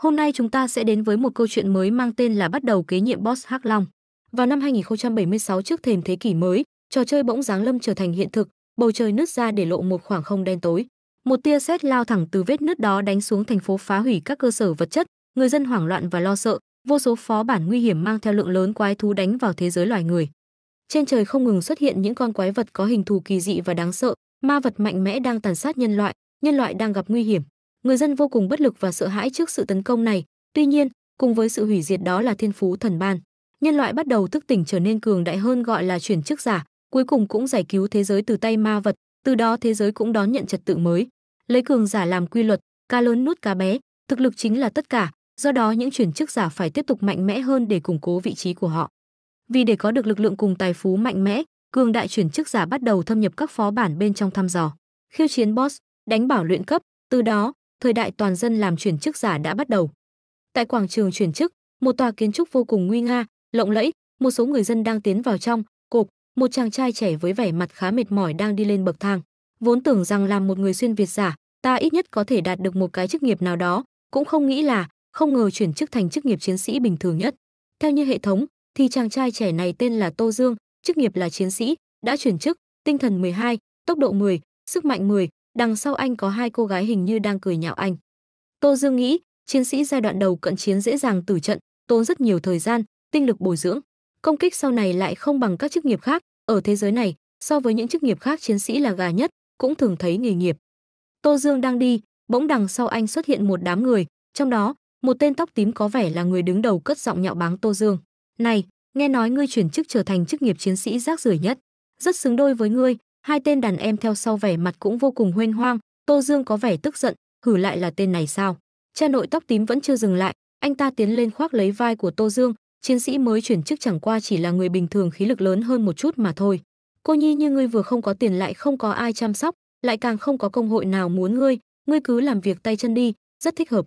Hôm nay chúng ta sẽ đến với một câu chuyện mới mang tên là bắt đầu kế nhiệm Boss Hắc Long. Vào năm 2076 trước thềm thế kỷ mới, trò chơi bỗng giáng lâm trở thành hiện thực, bầu trời nứt ra để lộ một khoảng không đen tối. Một tia sét lao thẳng từ vết nứt đó đánh xuống thành phố phá hủy các cơ sở vật chất, người dân hoảng loạn và lo sợ, vô số phó bản nguy hiểm mang theo lượng lớn quái thú đánh vào thế giới loài người. Trên trời không ngừng xuất hiện những con quái vật có hình thù kỳ dị và đáng sợ, ma vật mạnh mẽ đang tàn sát nhân loại, nhân loại đang gặp nguy hiểm người dân vô cùng bất lực và sợ hãi trước sự tấn công này. Tuy nhiên, cùng với sự hủy diệt đó là thiên phú thần ban. Nhân loại bắt đầu thức tỉnh trở nên cường đại hơn gọi là chuyển chức giả, cuối cùng cũng giải cứu thế giới từ tay ma vật, từ đó thế giới cũng đón nhận trật tự mới. Lấy cường giả làm quy luật, cá lớn nuốt cá bé, thực lực chính là tất cả, do đó những chuyển chức giả phải tiếp tục mạnh mẽ hơn để củng cố vị trí của họ. Vì để có được lực lượng cùng tài phú mạnh mẽ, cường đại chuyển chức giả bắt đầu thâm nhập các phó bản bên trong thăm dò, khiêu chiến boss, đánh bảo luyện cấp, từ đó thời đại toàn dân làm chuyển chức giả đã bắt đầu. Tại quảng trường chuyển chức, một tòa kiến trúc vô cùng nguy nga, lộng lẫy, một số người dân đang tiến vào trong, Cục một chàng trai trẻ với vẻ mặt khá mệt mỏi đang đi lên bậc thang. Vốn tưởng rằng làm một người xuyên Việt giả, ta ít nhất có thể đạt được một cái chức nghiệp nào đó, cũng không nghĩ là, không ngờ chuyển chức thành chức nghiệp chiến sĩ bình thường nhất. Theo như hệ thống, thì chàng trai trẻ này tên là Tô Dương, chức nghiệp là chiến sĩ, đã chuyển chức, tinh thần 12, tốc độ 10, sức mạnh 10, đằng sau anh có hai cô gái hình như đang cười nhạo anh. Tô Dương nghĩ, chiến sĩ giai đoạn đầu cận chiến dễ dàng tử trận, tốn rất nhiều thời gian, tinh lực bồi dưỡng. Công kích sau này lại không bằng các chức nghiệp khác, ở thế giới này, so với những chức nghiệp khác chiến sĩ là gà nhất, cũng thường thấy nghề nghiệp. Tô Dương đang đi, bỗng đằng sau anh xuất hiện một đám người, trong đó, một tên tóc tím có vẻ là người đứng đầu cất giọng nhạo báng Tô Dương. "Này, nghe nói ngươi chuyển chức trở thành chức nghiệp chiến sĩ rác rưởi nhất, rất xứng đôi với ngươi, hai tên đàn em theo sau vẻ mặt cũng vô cùng huênh hoang, Tô Dương có vẻ tức giận, hử lại là tên này sao? Cha nội tóc tím vẫn chưa dừng lại, anh ta tiến lên khoác lấy vai của Tô Dương, chiến sĩ mới chuyển chức chẳng qua chỉ là người bình thường khí lực lớn hơn một chút mà thôi. Cô nhi như ngươi vừa không có tiền lại không có ai chăm sóc, lại càng không có công hội nào muốn ngươi, ngươi cứ làm việc tay chân đi, rất thích hợp.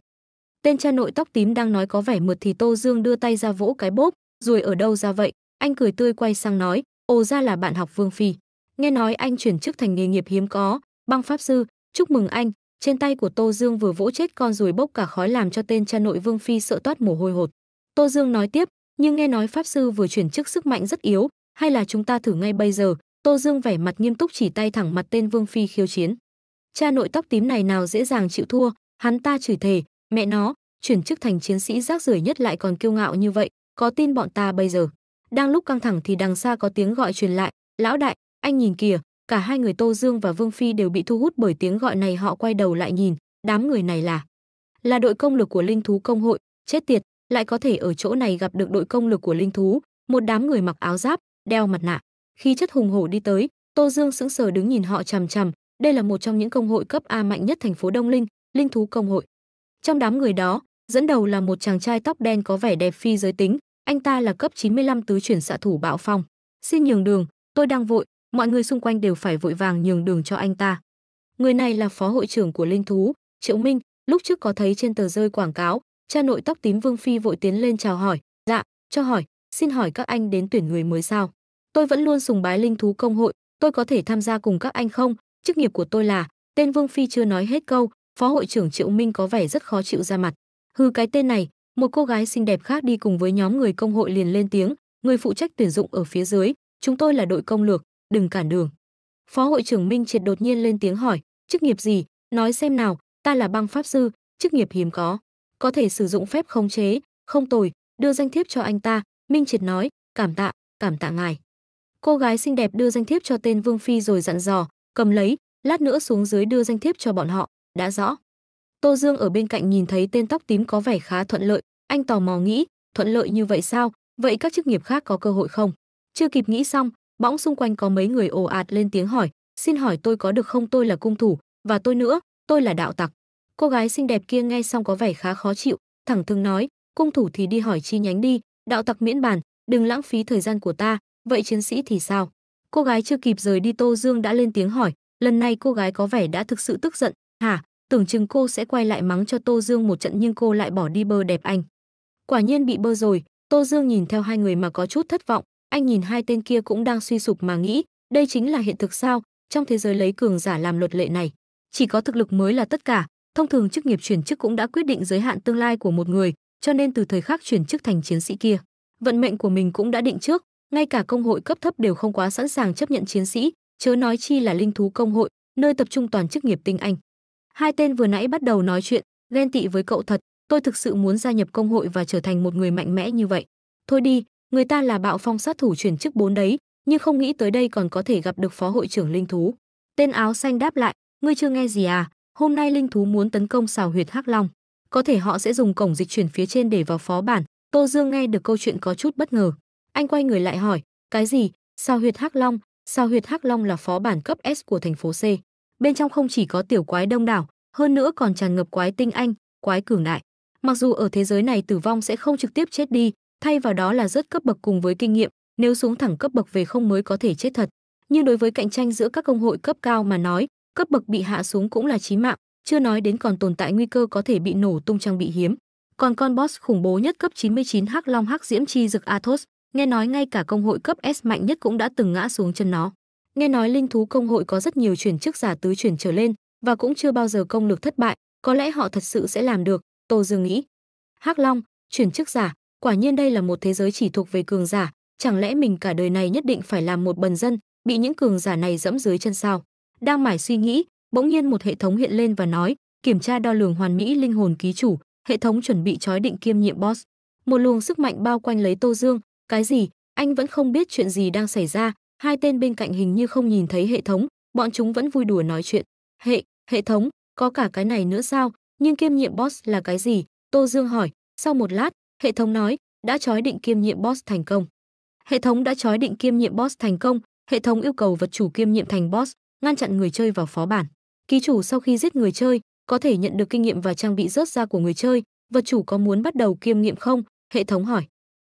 Tên cha nội tóc tím đang nói có vẻ mượt thì Tô Dương đưa tay ra vỗ cái bốp, rồi ở đâu ra vậy? Anh cười tươi quay sang nói, ồ ra là bạn học Vương Phi. Nghe nói anh chuyển chức thành nghề nghiệp hiếm có, băng pháp sư, chúc mừng anh. Trên tay của Tô Dương vừa vỗ chết con ruồi bốc cả khói làm cho tên cha nội Vương Phi sợ toát mồ hôi hột. Tô Dương nói tiếp, nhưng nghe nói pháp sư vừa chuyển chức sức mạnh rất yếu, hay là chúng ta thử ngay bây giờ. Tô Dương vẻ mặt nghiêm túc chỉ tay thẳng mặt tên Vương Phi khiêu chiến. Cha nội tóc tím này nào dễ dàng chịu thua, hắn ta chửi thề, mẹ nó, chuyển chức thành chiến sĩ rác rưởi nhất lại còn kiêu ngạo như vậy, có tin bọn ta bây giờ. Đang lúc căng thẳng thì đằng xa có tiếng gọi truyền lại, lão đại, anh nhìn kìa, cả hai người Tô Dương và Vương Phi đều bị thu hút bởi tiếng gọi này họ quay đầu lại nhìn, đám người này là là đội công lực của linh thú công hội, chết tiệt, lại có thể ở chỗ này gặp được đội công lực của linh thú, một đám người mặc áo giáp, đeo mặt nạ. Khi chất hùng hổ đi tới, Tô Dương sững sờ đứng nhìn họ chằm chằm, đây là một trong những công hội cấp A mạnh nhất thành phố Đông Linh, linh thú công hội. Trong đám người đó, dẫn đầu là một chàng trai tóc đen có vẻ đẹp phi giới tính, anh ta là cấp 95 tứ chuyển xạ thủ Bạo Phong. Xin nhường đường, tôi đang vội, mọi người xung quanh đều phải vội vàng nhường đường cho anh ta. Người này là phó hội trưởng của Linh Thú, Triệu Minh, lúc trước có thấy trên tờ rơi quảng cáo, cha nội tóc tím Vương Phi vội tiến lên chào hỏi, dạ, cho hỏi, xin hỏi các anh đến tuyển người mới sao? Tôi vẫn luôn sùng bái Linh Thú Công hội, tôi có thể tham gia cùng các anh không? Chức nghiệp của tôi là, tên Vương Phi chưa nói hết câu, phó hội trưởng Triệu Minh có vẻ rất khó chịu ra mặt. Hừ cái tên này, một cô gái xinh đẹp khác đi cùng với nhóm người công hội liền lên tiếng, người phụ trách tuyển dụng ở phía dưới, chúng tôi là đội công lược, đừng cản đường. Phó hội trưởng Minh Triệt đột nhiên lên tiếng hỏi, chức nghiệp gì, nói xem nào, ta là băng pháp sư, chức nghiệp hiếm có, có thể sử dụng phép khống chế, không tồi, đưa danh thiếp cho anh ta, Minh Triệt nói, cảm tạ, cảm tạ ngài. Cô gái xinh đẹp đưa danh thiếp cho tên Vương Phi rồi dặn dò, cầm lấy, lát nữa xuống dưới đưa danh thiếp cho bọn họ, đã rõ. Tô Dương ở bên cạnh nhìn thấy tên tóc tím có vẻ khá thuận lợi, anh tò mò nghĩ, thuận lợi như vậy sao, vậy các chức nghiệp khác có cơ hội không? Chưa kịp nghĩ xong, Bỗng xung quanh có mấy người ồ ạt lên tiếng hỏi, xin hỏi tôi có được không tôi là cung thủ, và tôi nữa, tôi là đạo tặc. Cô gái xinh đẹp kia nghe xong có vẻ khá khó chịu, thẳng thừng nói, cung thủ thì đi hỏi chi nhánh đi, đạo tặc miễn bàn, đừng lãng phí thời gian của ta, vậy chiến sĩ thì sao? Cô gái chưa kịp rời đi Tô Dương đã lên tiếng hỏi, lần này cô gái có vẻ đã thực sự tức giận, hả, tưởng chừng cô sẽ quay lại mắng cho Tô Dương một trận nhưng cô lại bỏ đi bơ đẹp anh. Quả nhiên bị bơ rồi, Tô Dương nhìn theo hai người mà có chút thất vọng, anh nhìn hai tên kia cũng đang suy sụp mà nghĩ, đây chính là hiện thực sao, trong thế giới lấy cường giả làm luật lệ này. Chỉ có thực lực mới là tất cả, thông thường chức nghiệp chuyển chức cũng đã quyết định giới hạn tương lai của một người, cho nên từ thời khắc chuyển chức thành chiến sĩ kia, vận mệnh của mình cũng đã định trước, ngay cả công hội cấp thấp đều không quá sẵn sàng chấp nhận chiến sĩ, chớ nói chi là linh thú công hội, nơi tập trung toàn chức nghiệp tinh anh. Hai tên vừa nãy bắt đầu nói chuyện, ghen tị với cậu thật, tôi thực sự muốn gia nhập công hội và trở thành một người mạnh mẽ như vậy. Thôi đi, người ta là bạo phong sát thủ chuyển chức bốn đấy, nhưng không nghĩ tới đây còn có thể gặp được phó hội trưởng linh thú. Tên áo xanh đáp lại, ngươi chưa nghe gì à, hôm nay linh thú muốn tấn công xào huyệt hắc long, có thể họ sẽ dùng cổng dịch chuyển phía trên để vào phó bản. Tô Dương nghe được câu chuyện có chút bất ngờ, anh quay người lại hỏi, cái gì? Sao huyệt hắc long? Sao huyệt hắc long là phó bản cấp S của thành phố C. Bên trong không chỉ có tiểu quái đông đảo, hơn nữa còn tràn ngập quái tinh anh, quái cường đại. Mặc dù ở thế giới này tử vong sẽ không trực tiếp chết đi, thay vào đó là rớt cấp bậc cùng với kinh nghiệm, nếu xuống thẳng cấp bậc về không mới có thể chết thật. Nhưng đối với cạnh tranh giữa các công hội cấp cao mà nói, cấp bậc bị hạ xuống cũng là chí mạng, chưa nói đến còn tồn tại nguy cơ có thể bị nổ tung trang bị hiếm. Còn con boss khủng bố nhất cấp 99 Hắc Long Hắc Diễm Chi Dực Athos, nghe nói ngay cả công hội cấp S mạnh nhất cũng đã từng ngã xuống chân nó. Nghe nói linh thú công hội có rất nhiều chuyển chức giả tứ chuyển trở lên và cũng chưa bao giờ công lực thất bại, có lẽ họ thật sự sẽ làm được, Tô Dương nghĩ. Hắc Long, chuyển chức giả, quả nhiên đây là một thế giới chỉ thuộc về cường giả chẳng lẽ mình cả đời này nhất định phải làm một bần dân bị những cường giả này dẫm dưới chân sao đang mải suy nghĩ bỗng nhiên một hệ thống hiện lên và nói kiểm tra đo lường hoàn mỹ linh hồn ký chủ hệ thống chuẩn bị trói định kiêm nhiệm boss một luồng sức mạnh bao quanh lấy tô dương cái gì anh vẫn không biết chuyện gì đang xảy ra hai tên bên cạnh hình như không nhìn thấy hệ thống bọn chúng vẫn vui đùa nói chuyện hệ hệ thống có cả cái này nữa sao nhưng kiêm nhiệm boss là cái gì tô dương hỏi sau một lát Hệ thống nói đã trói định kiêm nhiệm boss thành công. Hệ thống đã trói định kiêm nhiệm boss thành công, hệ thống yêu cầu vật chủ kiêm nhiệm thành boss, ngăn chặn người chơi vào phó bản. Ký chủ sau khi giết người chơi, có thể nhận được kinh nghiệm và trang bị rớt ra của người chơi, vật chủ có muốn bắt đầu kiêm nghiệm không? Hệ thống hỏi.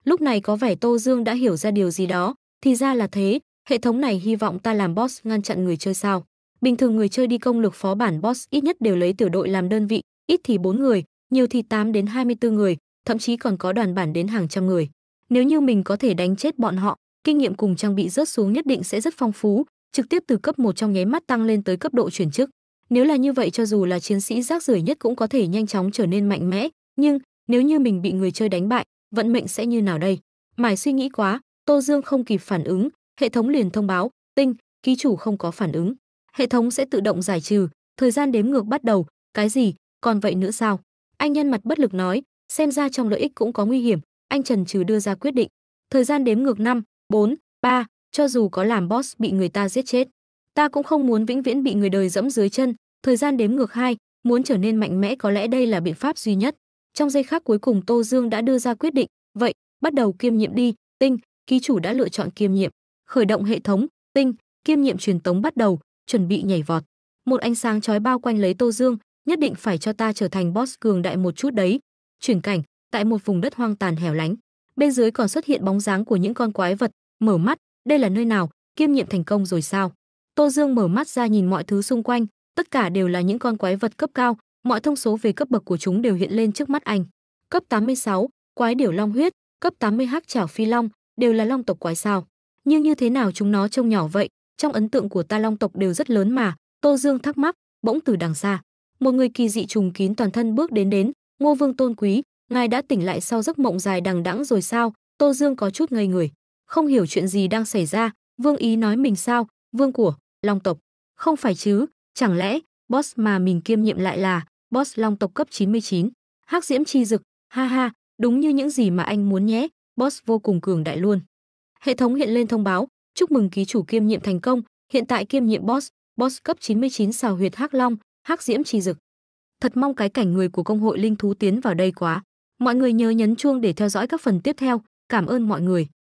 Lúc này có vẻ Tô Dương đã hiểu ra điều gì đó, thì ra là thế, hệ thống này hy vọng ta làm boss ngăn chặn người chơi sao? Bình thường người chơi đi công lực phó bản boss ít nhất đều lấy tiểu đội làm đơn vị, ít thì 4 người, nhiều thì 8 đến 24 người, thậm chí còn có đoàn bản đến hàng trăm người. Nếu như mình có thể đánh chết bọn họ, kinh nghiệm cùng trang bị rớt xuống nhất định sẽ rất phong phú, trực tiếp từ cấp 1 trong nháy mắt tăng lên tới cấp độ chuyển chức. Nếu là như vậy cho dù là chiến sĩ rác rưởi nhất cũng có thể nhanh chóng trở nên mạnh mẽ, nhưng nếu như mình bị người chơi đánh bại, vận mệnh sẽ như nào đây? Mải suy nghĩ quá, Tô Dương không kịp phản ứng, hệ thống liền thông báo, "Tinh, ký chủ không có phản ứng." Hệ thống sẽ tự động giải trừ, thời gian đếm ngược bắt đầu, cái gì, còn vậy nữa sao? Anh nhân mặt bất lực nói, xem ra trong lợi ích cũng có nguy hiểm, anh Trần Trừ đưa ra quyết định. Thời gian đếm ngược 5, 4, 3, cho dù có làm boss bị người ta giết chết, ta cũng không muốn vĩnh viễn bị người đời dẫm dưới chân, thời gian đếm ngược 2, muốn trở nên mạnh mẽ có lẽ đây là biện pháp duy nhất. Trong giây khắc cuối cùng Tô Dương đã đưa ra quyết định, vậy, bắt đầu kiêm nhiệm đi, tinh, ký chủ đã lựa chọn kiêm nhiệm. Khởi động hệ thống, tinh, kiêm nhiệm truyền tống bắt đầu, chuẩn bị nhảy vọt. Một ánh sáng chói bao quanh lấy Tô Dương, nhất định phải cho ta trở thành boss cường đại một chút đấy, chuyển cảnh tại một vùng đất hoang tàn hẻo lánh bên dưới còn xuất hiện bóng dáng của những con quái vật mở mắt đây là nơi nào kiêm nhiệm thành công rồi sao tô dương mở mắt ra nhìn mọi thứ xung quanh tất cả đều là những con quái vật cấp cao mọi thông số về cấp bậc của chúng đều hiện lên trước mắt anh cấp 86, quái điểu long huyết cấp 80 hắc chảo phi long đều là long tộc quái sao nhưng như thế nào chúng nó trông nhỏ vậy trong ấn tượng của ta long tộc đều rất lớn mà tô dương thắc mắc bỗng từ đằng xa một người kỳ dị trùng kín toàn thân bước đến đến Ngô Vương tôn quý, ngài đã tỉnh lại sau giấc mộng dài đằng đẵng rồi sao? Tô Dương có chút ngây người, không hiểu chuyện gì đang xảy ra, Vương ý nói mình sao? Vương của, Long tộc. Không phải chứ, chẳng lẽ boss mà mình kiêm nhiệm lại là boss Long tộc cấp 99? Hắc Diễm chi dực, ha ha, đúng như những gì mà anh muốn nhé, boss vô cùng cường đại luôn. Hệ thống hiện lên thông báo, chúc mừng ký chủ kiêm nhiệm thành công, hiện tại kiêm nhiệm boss, boss cấp 99 xào huyệt Hắc Long, Hắc Diễm chi dực thật mong cái cảnh người của công hội linh thú tiến vào đây quá. Mọi người nhớ nhấn chuông để theo dõi các phần tiếp theo. Cảm ơn mọi người.